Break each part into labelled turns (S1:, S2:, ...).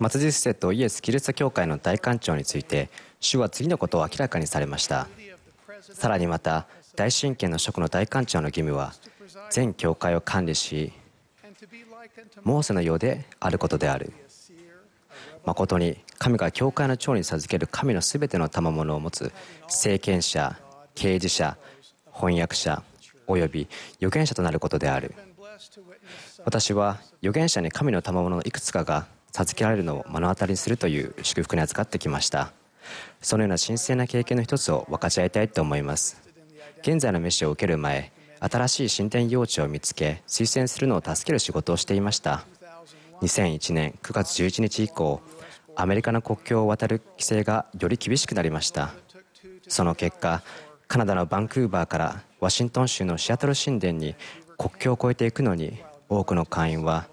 S1: マツジステとイエス・キリスト教会の大官庁について主は次のことを明らかにされましたさらにまた大神権の職の大官庁の義務は全教会を管理しモーセのようであることである誠に神が教会の長に授ける神のすべての賜物を持つ政権者刑事者翻訳者および預言者となることである私は預言者に神の賜物のいくつかが授けられるのを目の当たりにするという祝福に預かってきましたそのような神聖な経験の一つを分かち合いたいと思います現在の飯を受ける前新しい神殿用地を見つけ推薦するのを助ける仕事をしていました2001年9月11日以降アメリカの国境を渡る規制がより厳しくなりましたその結果カナダのバンクーバーからワシントン州のシアトル神殿に国境を越えていくのに多くの会員は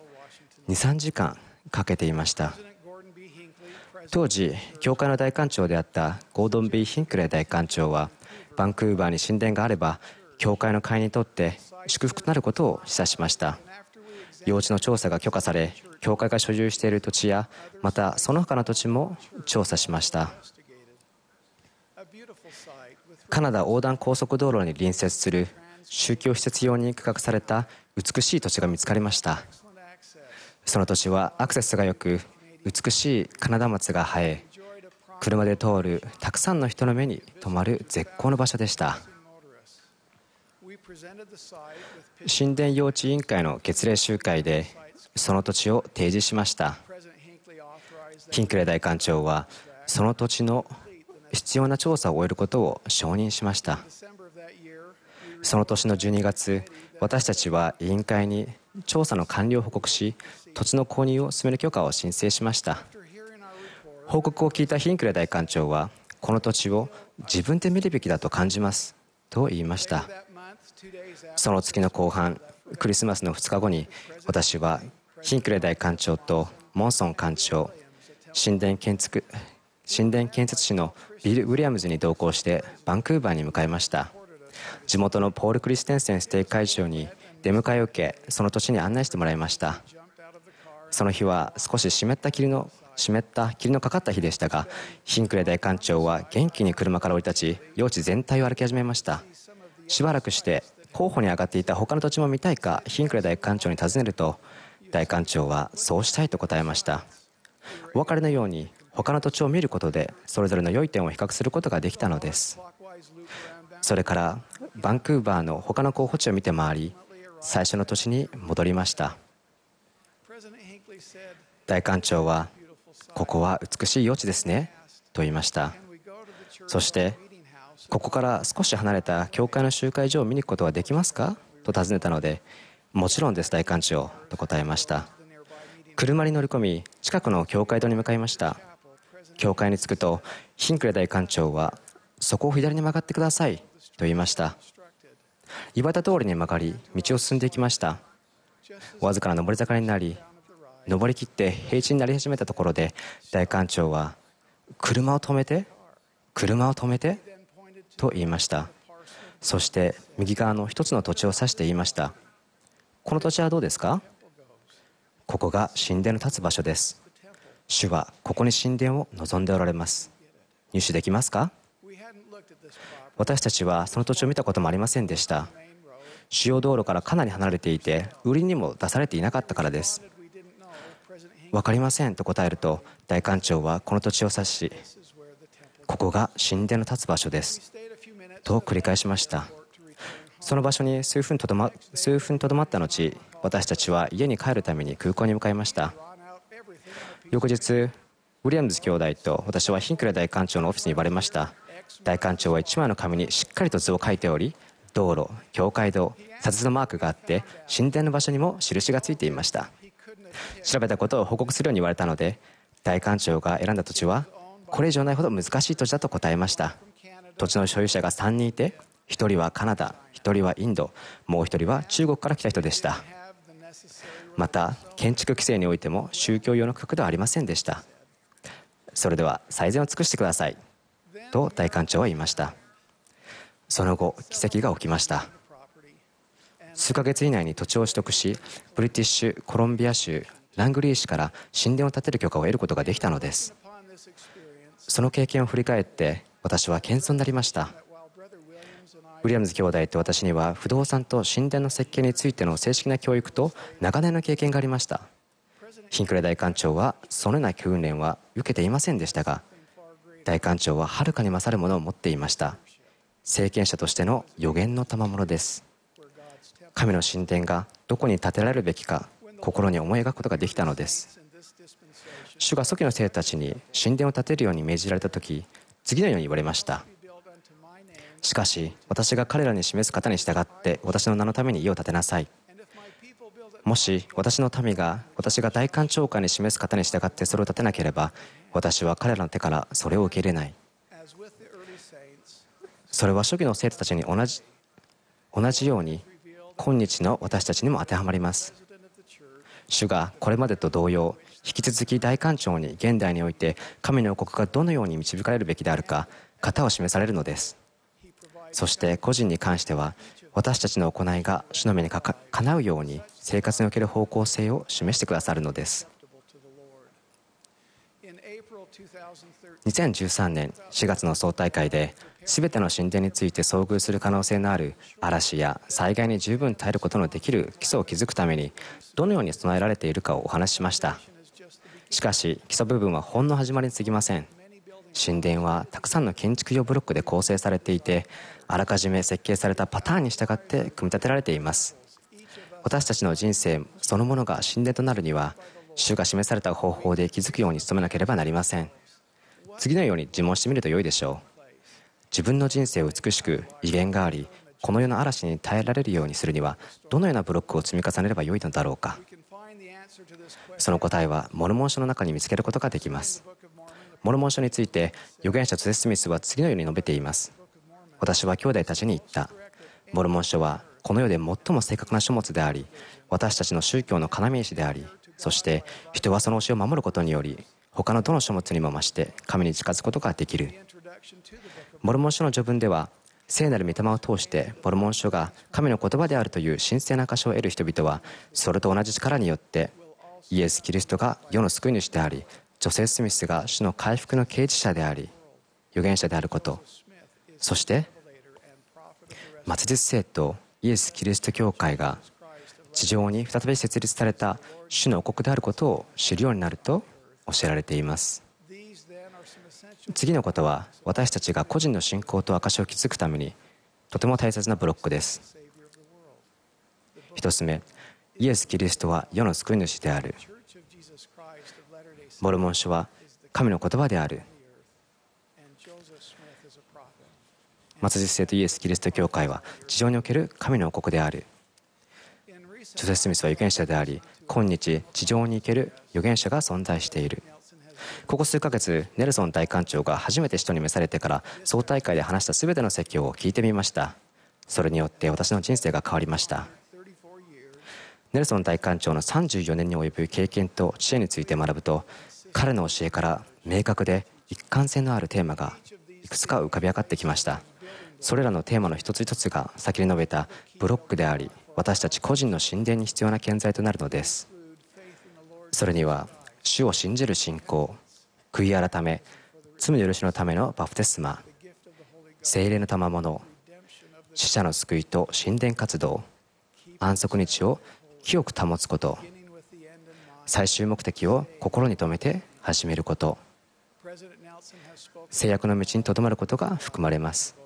S1: 23時間かけていました当時教会の大官長であったゴードン・ B・ ヒンクレー大官長はバンクーバーに神殿があれば教会の会員にとって祝福となることを示唆しました用地の調査が許可され教会が所有している土地やまたその他の土地も調査しましたカナダ横断高速道路に隣接する宗教施設用に区画された美しい土地が見つかりましたその土地はアクセスが良く美しいカナダ松が生え車で通るたくさんの人の目に留まる絶好の場所でした神殿用地委員会の月例集会でその土地を提示しましたヒンクレ大官庁はその土地の必要な調査を終えることを承認しましたその年の12月私たちは委員会に調査の完了を報告し土地の購入を進める許可を申請しました報告を聞いたヒンクレ大館長はこの土地を自分で見るべきだと感じますと言いましたその月の後半クリスマスの2日後に私はヒンクレ大館長とモンソン館長神殿建築神殿建設士のビル・ウィリアムズに同行してバンクーバーに向かいました地元のポール・クリステンセンステーキ会長に出迎えを受けその土地に案内してもらいましたその日は少し湿った霧の湿った霧のかかった日でしたがヒンクレ大官長は元気に車から降り立ち用地全体を歩き始めましたしばらくして候補に上がっていた他の土地も見たいかヒンクレ大官庁に尋ねると大官庁はそうしたいと答えましたお別れのように他の土地を見ることでそれぞれの良い点を比較することができたのですそれからバンクーバーの他の候補地を見て回り最初の年に戻りました大官庁はここは美しい余地ですねと言いましたそしてここから少し離れた教会の集会所を見に行くことはできますかと尋ねたのでもちろんです大官庁と答えました車に乗り込み近くの教会堂に向かいました教会に着くとヒンクレ大官庁はそこを左に曲がってくださいと言いました岩われた通りに曲がり道を進んでいきましたわずかな上り坂になり登りきって平地になり始めたところで大官長は車を止めて車を止めてと言いましたそして右側の一つの土地を指して言いましたこの土地はどうですかここが神殿の立つ場所です主はここに神殿を望んでおられます入手できますか私たちはその土地を見たこともありませんでした主要道路からかなり離れていて売りにも出されていなかったからです分かりませんと答えると大官長はこの土地を指しここが神殿の立つ場所ですと繰り返しましたその場所に数分とどま数分とどまった後私たちは家に帰るために空港に向かいました翌日ウィリアムズ兄弟と私はヒンクレ大官長のオフィスに呼ばれました大官庁は1枚の紙にしっかりと図を書いており道路教会堂札のマークがあって神殿の場所にも印がついていました調べたことを報告するように言われたので大官庁が選んだ土地はこれ以上ないほど難しい土地だと答えました土地の所有者が3人いて1人はカナダ1人はインドもう1人は中国から来た人でしたまた建築規制においても宗教用の区画ではありませんでしたそれでは最善を尽くしてくださいと大官庁は言いましたその後奇跡が起きました数ヶ月以内に土地を取得しブリティッシュコロンビア州ラングリー市から神殿を建てる許可を得ることができたのですその経験を振り返って私は謙遜になりましたウィリアムズ兄弟と私には不動産と神殿の設計についての正式な教育と長年の経験がありましたヒンクレ大官庁はそのような訓練は受けていませんでしたが大官庁ははるかに勝るものを持っていました政権者としての予言の賜物です神の神殿がどこに建てられるべきか心に思い描くことができたのです主が初期の生徒たちに神殿を建てるように命じられた時次のように言われましたしかし私が彼らに示す方に従って私の名のために家を建てなさいもし私の民が私が大官長官に示す方に従ってそれを立てなければ私は彼らの手からそれを受け入れないそれは初期の生徒たちに同じ同じように今日の私たちにも当てはまります主がこれまでと同様引き続き大官庁に現代において神の王国がどのように導かれるべきであるか型を示されるのですそして個人に関しては私たちの行いが主の目にかかなうように生活における方向性を示してくださるのです2013年4月の総大会で全ての神殿について遭遇する可能性のある嵐や災害に十分耐えることのできる基礎を築くためにどのように備えられているかをお話ししましたしかし基礎部分はほんの始まりに過ぎません神殿はたくさんの建築用ブロックで構成されていてあらかじめ設計されたパターンに従って組み立てられています私たちの人生そのものが神殿となるには主が示された方法で気づくように努めなければなりません次のように自問してみると良いでしょう自分の人生を美しく威厳がありこの世の嵐に耐えられるようにするにはどのようなブロックを積み重ねればよいのだろうかその答えはモルモン書の中に見つけることができますモルモン書について預言者ツレスミスは次のように述べています私は兄弟たちに言ったモルモン書はこの世で最も正確な書物であり私たちの宗教の要石でありそして人はその教えを守ることにより他のどの書物にも増して神に近づくことができるモルモン書の序文では聖なる御霊を通してモルモン書が神の言葉であるという神聖な箇所を得る人々はそれと同じ力によってイエス・キリストが世の救い主であり女性スミスが主の回復の啓示者であり預言者であることそして末日聖党イエス・キリスト教会が地上に再び設立された主の王国であることを知るようになると教えられています次のことは私たちが個人の信仰と証を築くためにとても大切なブロックです1つ目イエス・キリストは世の救い主であるモルモン書は神の言葉である末日聖とイエス・キリスト教会は地上における神の王国であるジョセフ・スミスは預言者であり今日地上に行ける預言者が存在しているここ数ヶ月ネルソン大官庁が初めて人に召されてから総大会で話した全ての説教を聞いてみましたそれによって私の人生が変わりましたネルソン大官庁の34年に及ぶ経験と知恵について学ぶと彼の教えから明確で一貫性のあるテーマがいくつか浮かび上がってきましたそれらのテーマの一つ一つが先に述べたブロックであり私たち個人の神殿に必要な建材となるのですそれには主を信じる信仰悔い改め罪の許しのためのバプテスマ精霊の賜物死者の救いと神殿活動安息日を清く保つこと最終目的を心に留めて始めること制約の道にとどまることが含まれます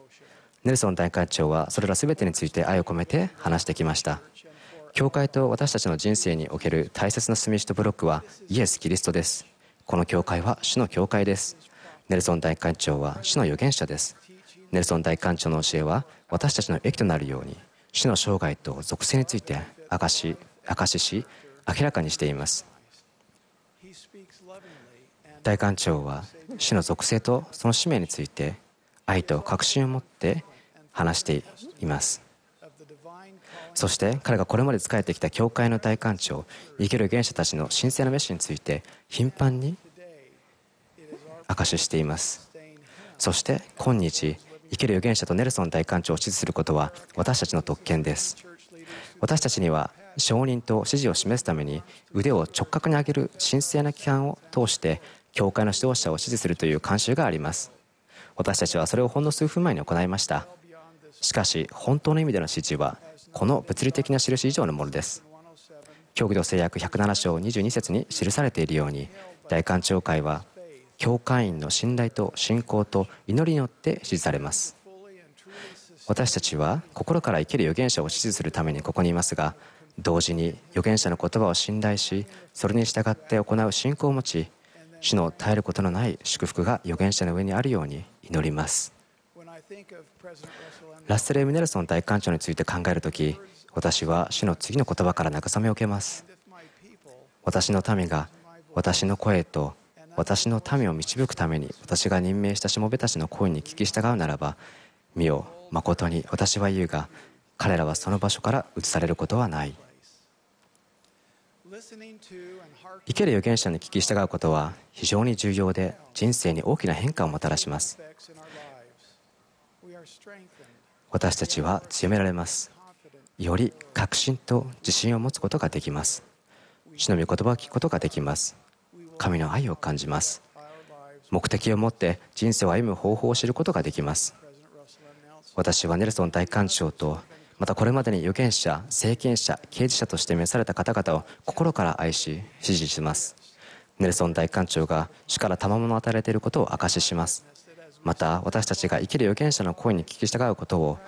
S1: ネルソン大会長はそれら全てについて愛を込めて話してきました教会と私たちの人生における大切なスミッとブロックはイエス・キリストですこの教会は主の教会ですネルソン大会長は主の預言者ですネルソン大官長の教えは私たちの益となるように主の生涯と属性について明かし明かしし明らかにしています大官長は主の属性とその使命について愛と確信を持って話していますそして彼がこれまで仕えてきた教会の大官庁生ける原者たちの神聖なメッシについて頻繁に証ししていますそして今日生ける預言者とネルソン大官庁を支持することは私たちの特権です私たちには承認と支持を示すために腕を直角に上げる神聖な機関を通して教会の指導者を支持するという慣習があります私たちはそれをほんの数分前に行いましたしかし本当の意味での支 g はこの物理的な印以上のものです極度制約107章22節に記されているように大官庁会は教会員の信頼と信仰と祈りによって支持されます私たちは心から生きる預言者を支持するためにここにいますが同時に預言者の言葉を信頼しそれに従って行う信仰を持ち主の絶えることのない祝福が預言者の上にあるように祈りますラッセル・エミネルソン大艦長について考える時私は主の次の言葉から慰めを受けます私の民が私の声と私の民を導くために私が任命したしもべたちの声に聞き従うならば見よ誠に私は言うが彼らはその場所から移されることはない生ける預言者に聞き従うことは非常に重要で人生に大きな変化をもたらします私たちは強められますより確信と自信を持つことができます主の御言葉を聞くことができます神の愛を感じます目的を持って人生を歩む方法を知ることができます私はネルソン大官長とまたこれまでに預言者政権者刑事者として召された方々を心から愛し支持しますネルソン大官長が主から賜物を与えていることを証ししますまた私たちが生きる預言者の声に聞き従うことを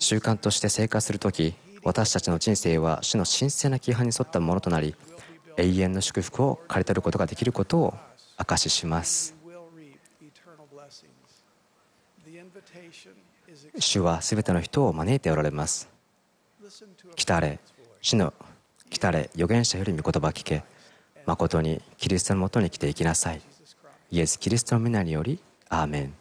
S1: 習慣として生活する時私たちの人生は主の神聖な規範に沿ったものとなり永遠の祝福を借り取ることができることを証しします主は全ての人を招いておられます来たれ主の来たれ預言者より御言葉聞け誠にキリストのもとに来ていきなさいイエス・キリストの皆によりアーメン